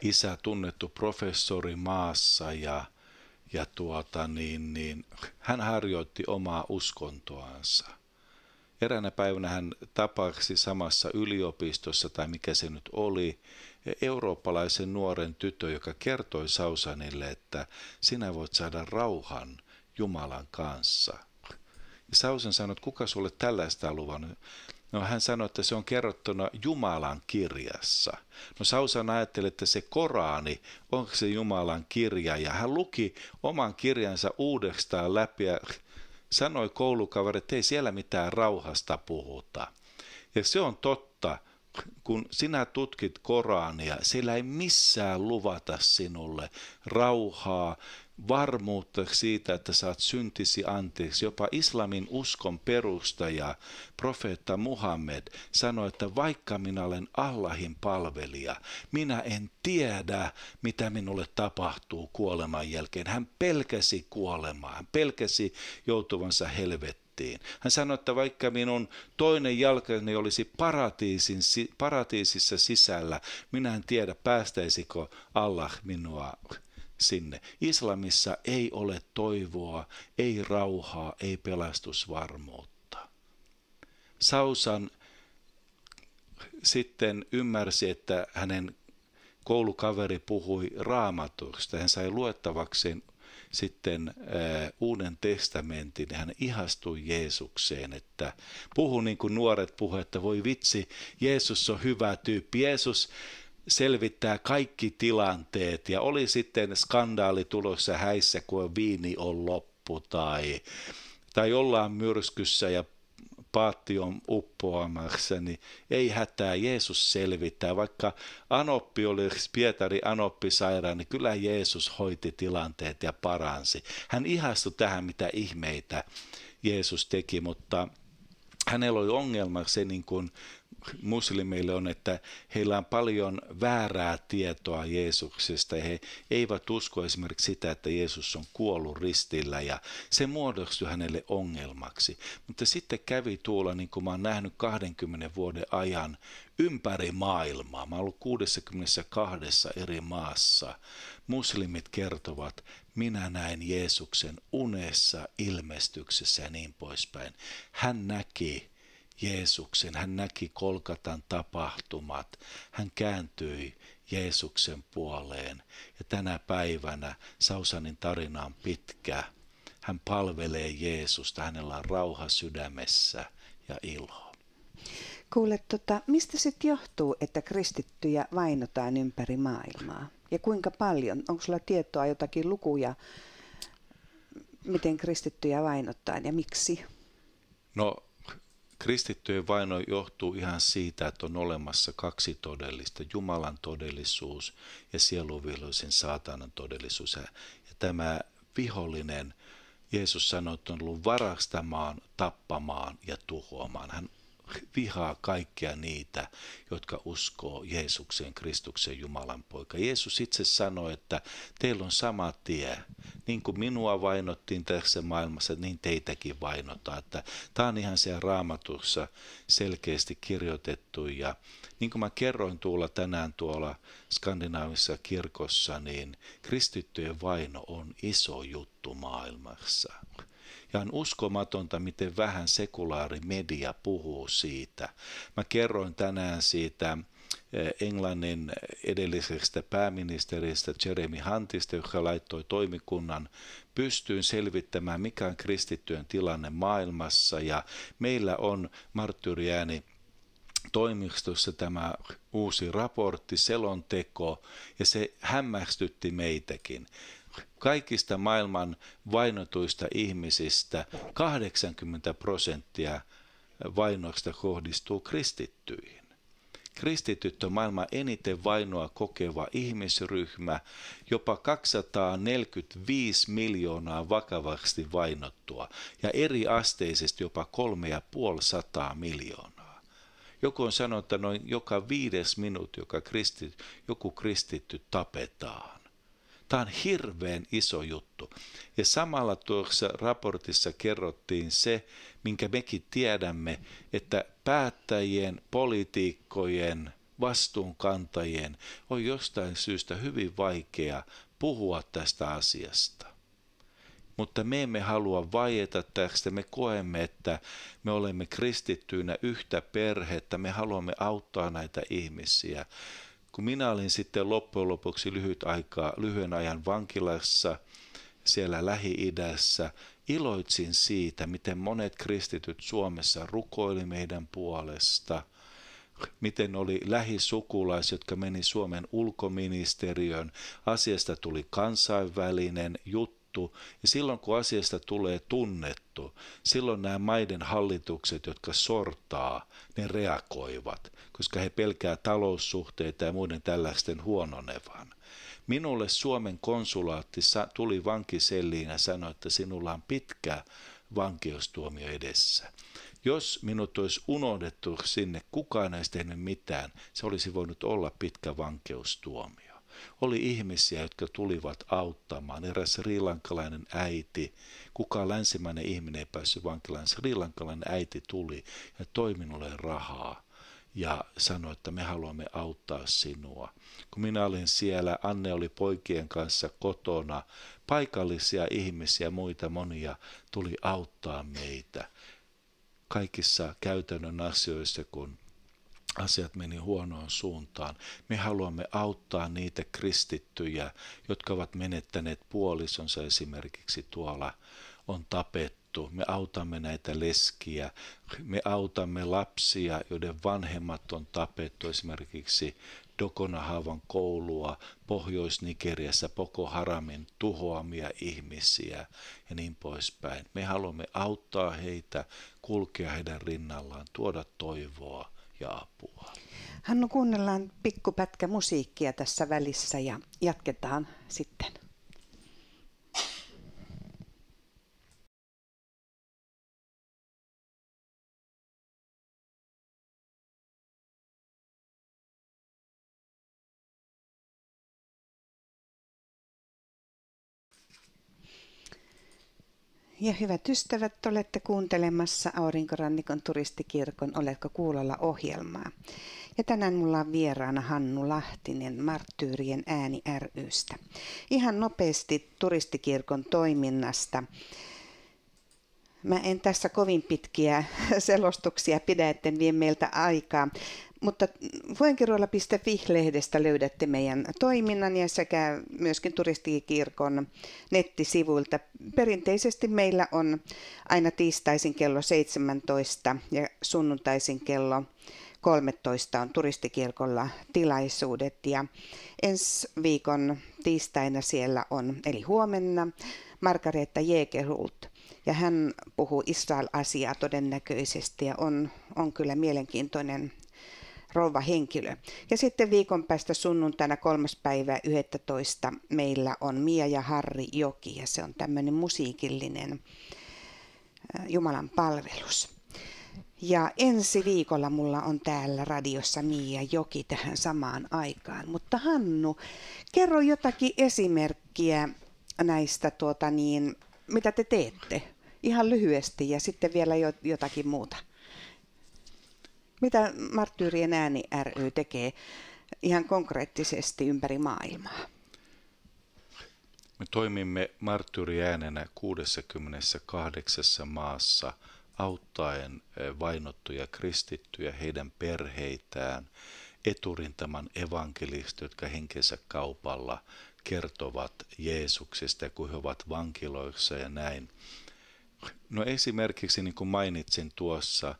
isä tunnettu professori maassa ja, ja tuota, niin, niin, hän harjoitti omaa uskontoansa. Eräänä päivänä hän tapasi samassa yliopistossa, tai mikä se nyt oli, eurooppalaisen nuoren tytön, joka kertoi Sausanille, että sinä voit saada rauhan Jumalan kanssa. Ja Sausen sanoi, että kuka sulle tällaista on luvannut? No hän sanoi, että se on kerrottuna Jumalan kirjassa. No Sausan ajatteli, että se Koraani, onko se Jumalan kirja? Ja hän luki oman kirjansa uudestaan läpi ja sanoi koulukaveri, että ei siellä mitään rauhasta puhuta. Ja se on totta, kun sinä tutkit Koraania, siellä ei missään luvata sinulle rauhaa, varmuutta siitä, että saat syntisi anteeksi. Jopa islamin uskon perustaja, profeetta Muhammed, sanoi, että vaikka minä olen Allahin palvelija, minä en tiedä, mitä minulle tapahtuu kuoleman jälkeen. Hän pelkäsi kuolemaa, hän pelkäsi joutuvansa helvettiin helvettiin. Hän sanoi, että vaikka minun toinen jalkani olisi paratiisin, paratiisissa sisällä, minä en tiedä päästäisikö Allah minua sinne. Islamissa ei ole toivoa, ei rauhaa, ei pelastusvarmuutta. Sausan sitten ymmärsi, että hänen koulukaveri puhui raamatusta. Hän sai luettavaksi sitten äh, Uuden testamentin. Hän ihastui Jeesukseen, että puhu niin kuin nuoret puhuivat, että voi vitsi, Jeesus on hyvä tyyppi. Jeesus selvittää kaikki tilanteet ja oli sitten skandaali tulossa häissä, kun viini on loppu tai, tai ollaan myrskyssä ja paatti on uppoamassa, niin ei hätää, Jeesus selvittää. Vaikka Anoppi oli, Pietari Anoppi sairaan, niin kyllä Jeesus hoiti tilanteet ja paransi. Hän ihastui tähän, mitä ihmeitä Jeesus teki, mutta hänellä oli ongelma se niin kuin muslimeille on, että heillä on paljon väärää tietoa Jeesuksesta. He eivät usko esimerkiksi sitä, että Jeesus on kuollut ristillä ja se muodostui hänelle ongelmaksi. Mutta sitten kävi tuolla, niin kuin mä oon nähnyt 20 vuoden ajan, ympäri maailmaa. Mä oon ollut 62 eri maassa. Muslimit kertovat, minä näin Jeesuksen unessa, ilmestyksessä ja niin poispäin. Hän näki Jeesuksen. Hän näki Kolkatan tapahtumat. Hän kääntyi Jeesuksen puoleen. Ja tänä päivänä Sausanin tarina on pitkä. Hän palvelee Jeesusta. Hänellä on rauha sydämessä ja ilo. Kuule, tota, mistä se johtuu, että kristittyjä vainotaan ympäri maailmaa? Ja kuinka paljon? Onko sulla tietoa jotakin lukuja, miten kristittyjä vainotaan ja miksi? No Kristittyjen vaino johtuu ihan siitä, että on olemassa kaksi todellista, Jumalan todellisuus ja sieluvilloisen saatanan todellisuus. Ja tämä vihollinen, Jeesus sanoi, että on ollut varastamaan, tappamaan ja tuhoamaan. Hän vihaa kaikkia niitä, jotka uskoo Jeesukseen, Kristuksen Jumalan poika. Jeesus itse sanoi, että teillä on sama tie. Niin kuin minua vainottiin tässä maailmassa, niin teitäkin vainotaan. Että tämä on ihan siellä raamatussa selkeästi kirjoitettu. Ja niin kuin mä kerroin tuolla tänään tuolla skandinaavissa kirkossa, niin kristittyjen vaino on iso juttu maailmassa – ja on uskomatonta, miten vähän sekulaari media puhuu siitä. Mä kerroin tänään siitä eh, Englannin edellisestä pääministeristä Jeremy Huntista, joka laittoi toimikunnan pystyyn selvittämään, mikä on kristittyjen tilanne maailmassa. Ja meillä on marttyriääni toimistossa tämä uusi raportti, selonteko, ja se hämmästytti meitäkin kaikista maailman vainotuista ihmisistä 80 prosenttia vainoista kohdistuu kristittyihin. Kristityt on maailman eniten vainoa kokeva ihmisryhmä, jopa 245 miljoonaa vakavasti vainottua ja eri asteisesti jopa 3,5 miljoonaa. Joku on sanonut, että noin joka viides minuutti joka kristit, joku kristitty tapetaan. Tämä on hirveän iso juttu. Ja samalla tuossa raportissa kerrottiin se, minkä mekin tiedämme, että päättäjien, poliitikkojen, vastuunkantajien on jostain syystä hyvin vaikea puhua tästä asiasta. Mutta me emme halua vaieta tästä, me koemme, että me olemme kristittyinä yhtä perhettä, me haluamme auttaa näitä ihmisiä kun minä olin sitten loppujen lopuksi lyhyt aikaa, lyhyen ajan vankilassa siellä Lähi-idässä, iloitsin siitä, miten monet kristityt Suomessa rukoili meidän puolesta, miten oli lähisukulais, jotka meni Suomen ulkoministeriön, asiasta tuli kansainvälinen juttu, tuttu. Ja silloin kun asiasta tulee tunnettu, silloin nämä maiden hallitukset, jotka sortaa, ne reagoivat, koska he pelkää taloussuhteita ja muiden tällaisten huononevan. Minulle Suomen konsulaatti tuli vankiselliin ja sanoi, että sinulla on pitkä vankeustuomio edessä. Jos minut olisi unohdettu sinne, kukaan ei olisi tehnyt mitään, se olisi voinut olla pitkä vankeustuomio. Oli ihmisiä, jotka tulivat auttamaan. Eräs riilankalainen äiti, kukaan länsimainen ihminen ei päässyt vankilaan, riilankalainen äiti tuli ja toi minulle rahaa ja sanoi, että me haluamme auttaa sinua. Kun minä olin siellä, Anne oli poikien kanssa kotona, paikallisia ihmisiä, muita monia tuli auttaa meitä kaikissa käytännön asioissa, kun asiat meni huonoon suuntaan. Me haluamme auttaa niitä kristittyjä, jotka ovat menettäneet puolisonsa esimerkiksi tuolla on tapettu. Me autamme näitä leskiä, me autamme lapsia, joiden vanhemmat on tapettu esimerkiksi Dokonahavan koulua, Pohjois-Nigeriassa Poko Haramin tuhoamia ihmisiä ja niin poispäin. Me haluamme auttaa heitä, kulkea heidän rinnallaan, tuoda toivoa ja apua. Hannu, kuunnellaan pikkupätkä musiikkia tässä välissä ja jatketaan sitten. ja hyvät ystävät, olette kuuntelemassa Aurinkorannikon turistikirkon Oletko kuulolla ohjelmaa. Ja tänään mulla on vieraana Hannu Lahtinen Marttyyrien ääni rystä. Ihan nopeasti turistikirkon toiminnasta. Mä en tässä kovin pitkiä selostuksia pidä, etten vie meiltä aikaa. Mutta voinkirjoilla.fi-lehdestä löydätte meidän toiminnan ja sekä myöskin turistikirkon nettisivuilta. Perinteisesti meillä on aina tiistaisin kello 17 ja sunnuntaisin kello 13 on turistikirkolla tilaisuudet ja ensi viikon tiistaina siellä on, eli huomenna, Margareetta Jegerhult. Ja hän puhuu Israel-asiaa todennäköisesti ja on, on kyllä mielenkiintoinen rouva henkilö. Ja sitten viikon päästä sunnuntaina 3. päivä 11. meillä on Mia ja Harri Joki ja se on tämmöinen musiikillinen äh, Jumalan palvelus. Ja ensi viikolla mulla on täällä radiossa Mia Joki tähän samaan aikaan. Mutta Hannu, kerro jotakin esimerkkiä näistä, tuota niin, mitä te teette ihan lyhyesti ja sitten vielä jotakin muuta. Mitä Marttyyrien ääni ry tekee ihan konkreettisesti ympäri maailmaa? Me toimimme marttyyriäänenä 68 maassa auttaen eh, vainottuja kristittyjä, heidän perheitään, eturintaman evankelistit, jotka henkensä kaupalla kertovat Jeesuksesta, kun he ovat vankiloissa ja näin. No esimerkiksi niin kuin mainitsin tuossa,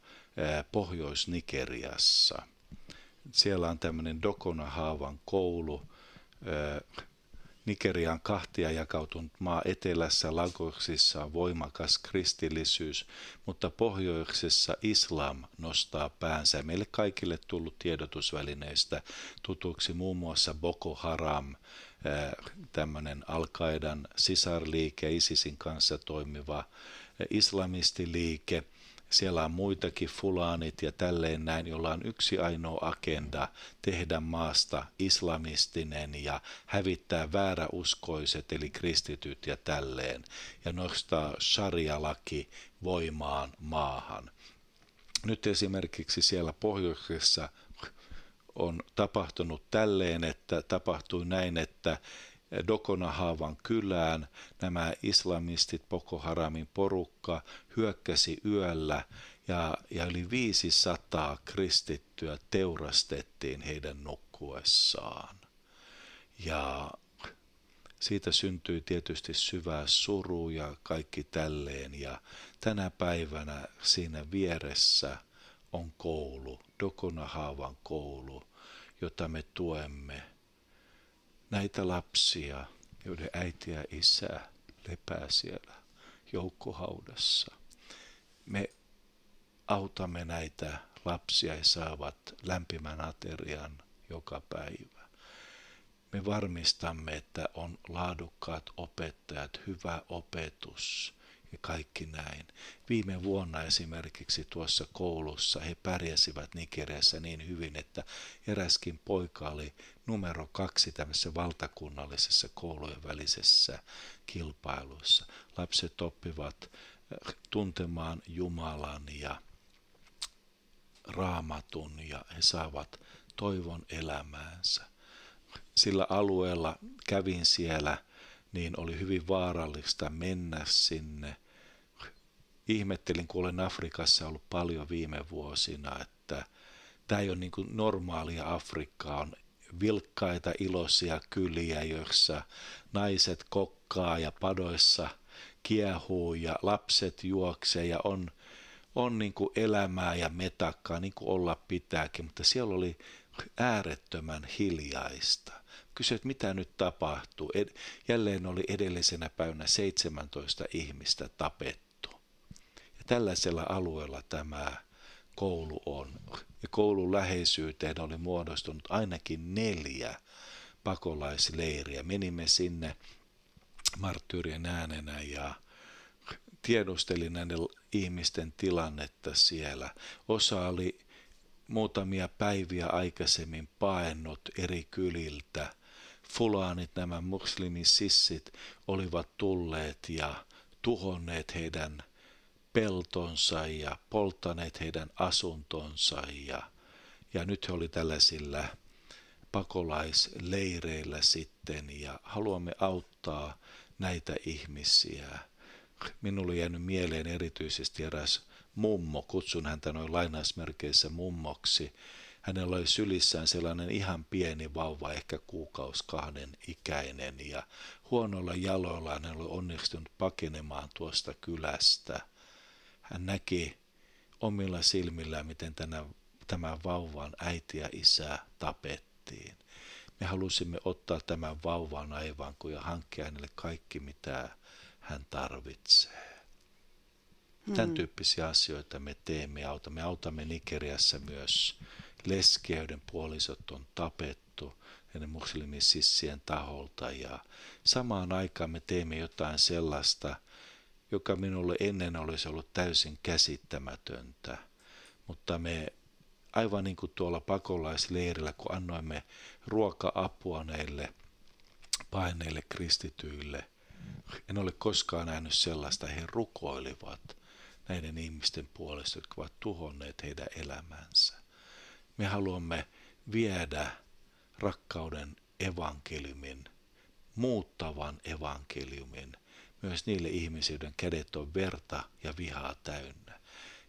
Pohjois-Nigeriassa. Siellä on tämmöinen haavan koulu, Nigerian kahtia jakautunut maa etelässä Lagoksissa on voimakas kristillisyys, mutta pohjoisessa islam nostaa päänsä. Meille kaikille tullut tiedotusvälineistä tutuksi muun muassa Boko Haram, tämmöinen al sisarliike, ISISin kanssa toimiva islamistiliike – siellä on muitakin fulaanit ja tälleen näin, jolla on yksi ainoa agenda tehdä maasta islamistinen ja hävittää vääräuskoiset eli kristityt ja tälleen ja nostaa sharia-laki voimaan maahan. Nyt esimerkiksi siellä pohjoisessa on tapahtunut tälleen, että tapahtui näin, että Dokonahaavan kylään. Nämä islamistit, Boko Haramin porukka, hyökkäsi yöllä ja, ja yli 500 kristittyä teurastettiin heidän nukkuessaan. Ja siitä syntyi tietysti syvää suru ja kaikki tälleen. Ja tänä päivänä siinä vieressä on koulu, Dokonahaavan koulu, jota me tuemme – näitä lapsia, joiden äiti ja isä lepää siellä joukkohaudassa. Me autamme näitä lapsia ja saavat lämpimän aterian joka päivä. Me varmistamme, että on laadukkaat opettajat, hyvä opetus, ja kaikki näin. Viime vuonna esimerkiksi tuossa koulussa he pärjäsivät Nigeriassa niin hyvin, että eräskin poika oli numero kaksi tämmöisessä valtakunnallisessa koulujen välisessä kilpailussa. Lapset oppivat eh, tuntemaan Jumalan ja raamatun ja he saavat toivon elämäänsä. Sillä alueella kävin siellä – niin oli hyvin vaarallista mennä sinne. Ihmettelin, kun olen Afrikassa ollut paljon viime vuosina, että tämä ei ole niin kuin normaalia Afrikkaa, on vilkkaita iloisia kyliä, joissa naiset kokkaa ja padoissa kiehuu ja lapset juoksee ja on, on niin kuin elämää ja metakkaa, niin kuin olla pitääkin, mutta siellä oli äärettömän hiljaista kysyi, että mitä nyt tapahtuu. Ed- jälleen oli edellisenä päivänä 17 ihmistä tapettu. Ja tällaisella alueella tämä koulu on. Ja koulun läheisyyteen oli muodostunut ainakin neljä pakolaisleiriä. Menimme sinne marttyyrien äänenä ja tiedustelin näiden ihmisten tilannetta siellä. Osa oli muutamia päiviä aikaisemmin paennut eri kyliltä fulaanit, nämä muslimisissit, olivat tulleet ja tuhonneet heidän peltonsa ja polttaneet heidän asuntonsa ja, ja nyt he olivat tällaisilla pakolaisleireillä sitten ja haluamme auttaa näitä ihmisiä. Minulle on jäänyt mieleen erityisesti eräs mummo, kutsun häntä noin lainausmerkeissä mummoksi, hänellä oli sylissään sellainen ihan pieni vauva, ehkä kuukaus kahden ikäinen, ja huonolla jaloilla hän oli onnistunut pakenemaan tuosta kylästä. Hän näki omilla silmillä, miten tänä, tämän vauvan äiti ja isä tapettiin. Me halusimme ottaa tämän vauvan kuin ja hankkia hänelle kaikki, mitä hän tarvitsee. Tämän hmm. tyyppisiä asioita me teemme ja autamme. Autamme Nigeriassa myös leskeyden puolisot on tapettu hänen muslimisissien taholta ja samaan aikaan me teemme jotain sellaista, joka minulle ennen olisi ollut täysin käsittämätöntä. Mutta me aivan niin kuin tuolla pakolaisleirillä, kun annoimme ruoka-apua näille paineille kristityille, en ole koskaan nähnyt sellaista, he rukoilivat näiden ihmisten puolesta, jotka ovat tuhonneet heidän elämänsä. Me haluamme viedä rakkauden evankeliumin, muuttavan evankeliumin, myös niille ihmisille, kädet on verta ja vihaa täynnä.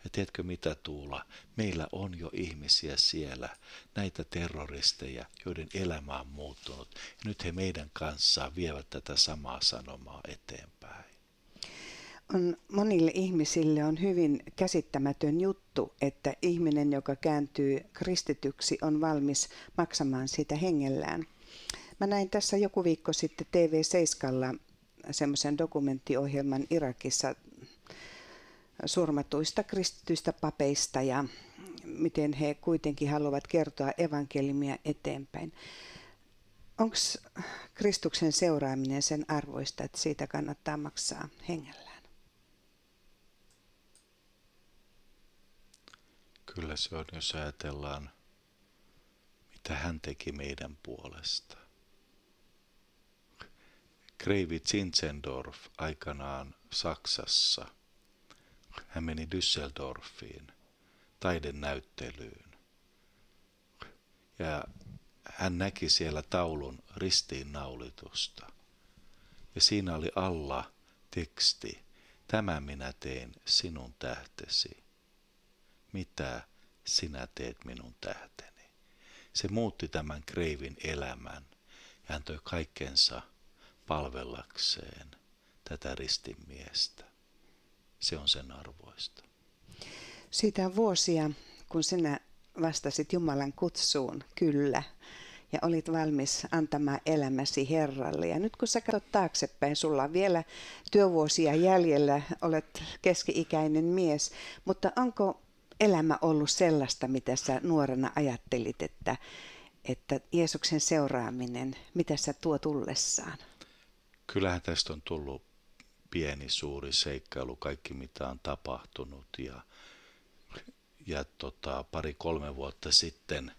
Ja tiedätkö mitä Tuula? Meillä on jo ihmisiä siellä, näitä terroristeja, joiden elämä on muuttunut. Ja nyt he meidän kanssaan vievät tätä samaa sanomaa eteenpäin on, monille ihmisille on hyvin käsittämätön juttu, että ihminen, joka kääntyy kristityksi, on valmis maksamaan sitä hengellään. Mä näin tässä joku viikko sitten TV7 semmoisen dokumenttiohjelman Irakissa surmatuista kristityistä papeista ja miten he kuitenkin haluavat kertoa evankelimia eteenpäin. Onko Kristuksen seuraaminen sen arvoista, että siitä kannattaa maksaa hengellä? kyllä se on, jos ajatellaan, mitä hän teki meidän puolesta. Kreivi Zinzendorf aikanaan Saksassa. Hän meni Düsseldorfiin taidenäyttelyyn. Ja hän näki siellä taulun ristiinnaulitusta. Ja siinä oli alla teksti, tämä minä teen sinun tähtesi mitä sinä teet minun tähteni. Se muutti tämän kreivin elämän ja antoi kaikkensa palvellakseen tätä ristimiestä. Se on sen arvoista. Siitä on vuosia, kun sinä vastasit Jumalan kutsuun, kyllä, ja olit valmis antamaan elämäsi Herralle. Ja nyt kun sä katsot taaksepäin, sulla on vielä työvuosia jäljellä, olet keski-ikäinen mies, mutta onko elämä ollut sellaista, mitä sä nuorena ajattelit, että, että Jeesuksen seuraaminen, mitä sä tuo tullessaan? Kyllähän tästä on tullut pieni suuri seikkailu, kaikki mitä on tapahtunut ja, ja tota, pari-kolme vuotta sitten –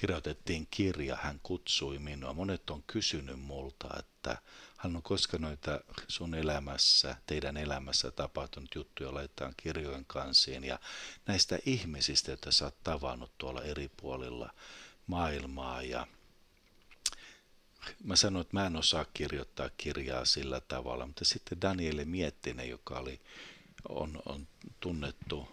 kirjoitettiin kirja, hän kutsui minua. Monet on kysynyt multa, että hän on koska noita sun elämässä, teidän elämässä tapahtunut juttuja laitetaan kirjojen kansiin ja näistä ihmisistä, joita sä oot tavannut tuolla eri puolilla maailmaa ja Mä sanoin, että mä en osaa kirjoittaa kirjaa sillä tavalla, mutta sitten Daniele Miettinen, joka oli, on, on tunnettu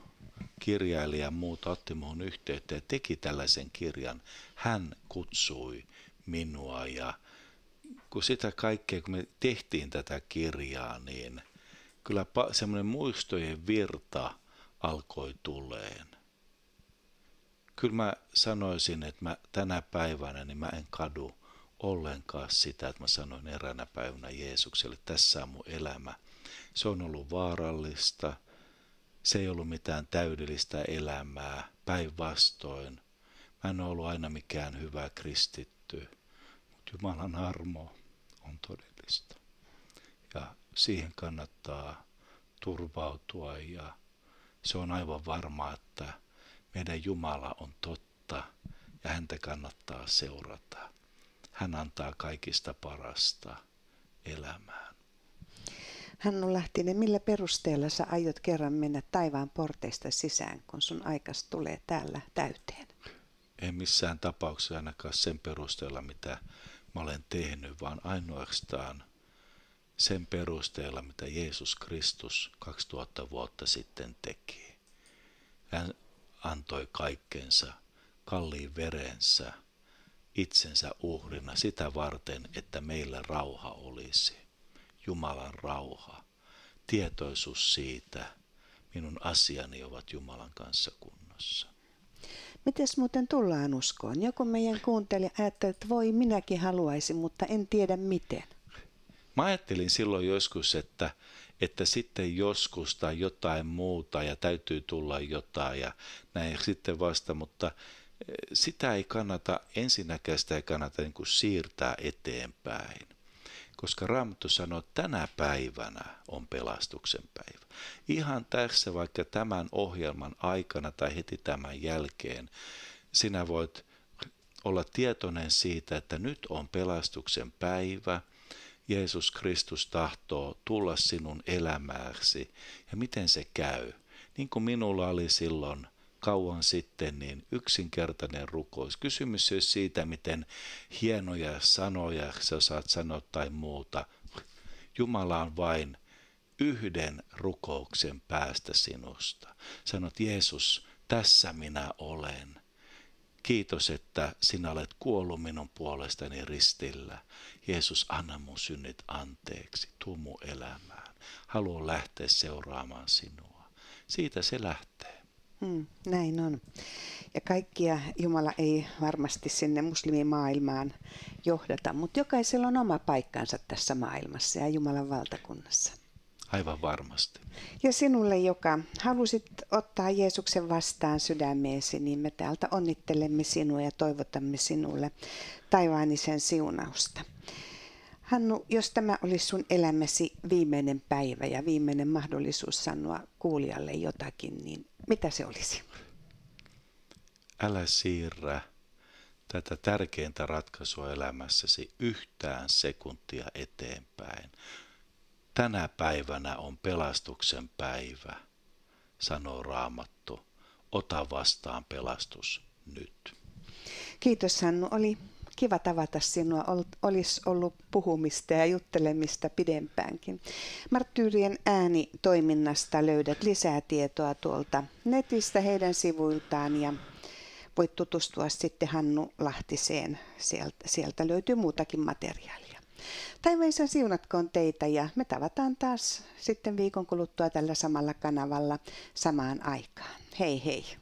kirjailija muut otti muun yhteyttä ja teki tällaisen kirjan. Hän kutsui minua ja kun sitä kaikkea, kun me tehtiin tätä kirjaa, niin kyllä semmoinen muistojen virta alkoi tuleen. Kyllä mä sanoisin, että mä tänä päivänä niin mä en kadu ollenkaan sitä, että mä sanoin eräänä päivänä Jeesukselle, tässä on mun elämä. Se on ollut vaarallista, se ei ollut mitään täydellistä elämää, päinvastoin. Mä en ollut aina mikään hyvä kristitty, mutta Jumalan armo on todellista. Ja siihen kannattaa turvautua ja se on aivan varma, että meidän Jumala on totta ja häntä kannattaa seurata. Hän antaa kaikista parasta elämää. Hannu Lahtinen, millä perusteella sä aiot kerran mennä taivaan porteista sisään, kun sun aikas tulee täällä täyteen? En missään tapauksessa ainakaan sen perusteella, mitä mä olen tehnyt, vaan ainoastaan sen perusteella, mitä Jeesus Kristus 2000 vuotta sitten teki. Hän antoi kaikkensa, kalliin verensä, itsensä uhrina sitä varten, että meillä rauha olisi. Jumalan rauha, tietoisuus siitä, minun asiani ovat Jumalan kanssa kunnossa. Mites muuten tullaan uskoon? Joku meidän kuuntelija ajattelee, että voi minäkin haluaisin, mutta en tiedä miten. Mä ajattelin silloin joskus, että, että sitten joskus tai jotain muuta ja täytyy tulla jotain ja näin sitten vasta, mutta eh, sitä ei kannata, ensinnäkään sitä ei kannata niin kuin siirtää eteenpäin koska Raamattu sanoo, että tänä päivänä on pelastuksen päivä. Ihan tässä vaikka tämän ohjelman aikana tai heti tämän jälkeen sinä voit olla tietoinen siitä, että nyt on pelastuksen päivä, Jeesus Kristus tahtoo tulla sinun elämääsi ja miten se käy. Niin kuin minulla oli silloin – kauan sitten, niin yksinkertainen rukous. Kysymys ei siitä, miten hienoja sanoja sä saat sanoa tai muuta. Jumala on vain yhden rukouksen päästä sinusta. Sanot, Jeesus, tässä minä olen. Kiitos, että sinä olet kuollut minun puolestani ristillä. Jeesus, anna mun synnit anteeksi. Tuu mun elämään. Haluan lähteä seuraamaan sinua. Siitä se lähtee. Mm, näin on. Ja kaikkia Jumala ei varmasti sinne muslimimaailmaan johdata, mutta jokaisella on oma paikkansa tässä maailmassa ja Jumalan valtakunnassa. Aivan varmasti. Ja sinulle, joka halusit ottaa Jeesuksen vastaan sydämeesi, niin me täältä onnittelemme sinua ja toivotamme sinulle taivaanisen siunausta. Hannu, jos tämä olisi sun elämäsi viimeinen päivä ja viimeinen mahdollisuus sanoa kuulijalle jotakin, niin mitä se olisi? Älä siirrä tätä tärkeintä ratkaisua elämässäsi yhtään sekuntia eteenpäin. Tänä päivänä on pelastuksen päivä, sanoo Raamattu. Ota vastaan pelastus nyt. Kiitos Hannu, oli kiva tavata sinua. Olisi ollut puhumista ja juttelemista pidempäänkin. Marttyyrien äänitoiminnasta löydät lisää tietoa tuolta netistä heidän sivuiltaan ja voit tutustua sitten Hannu Lahtiseen. Sieltä, sieltä löytyy muutakin materiaalia. Taivaisen siunatkoon teitä ja me tavataan taas sitten viikon kuluttua tällä samalla kanavalla samaan aikaan. Hei hei!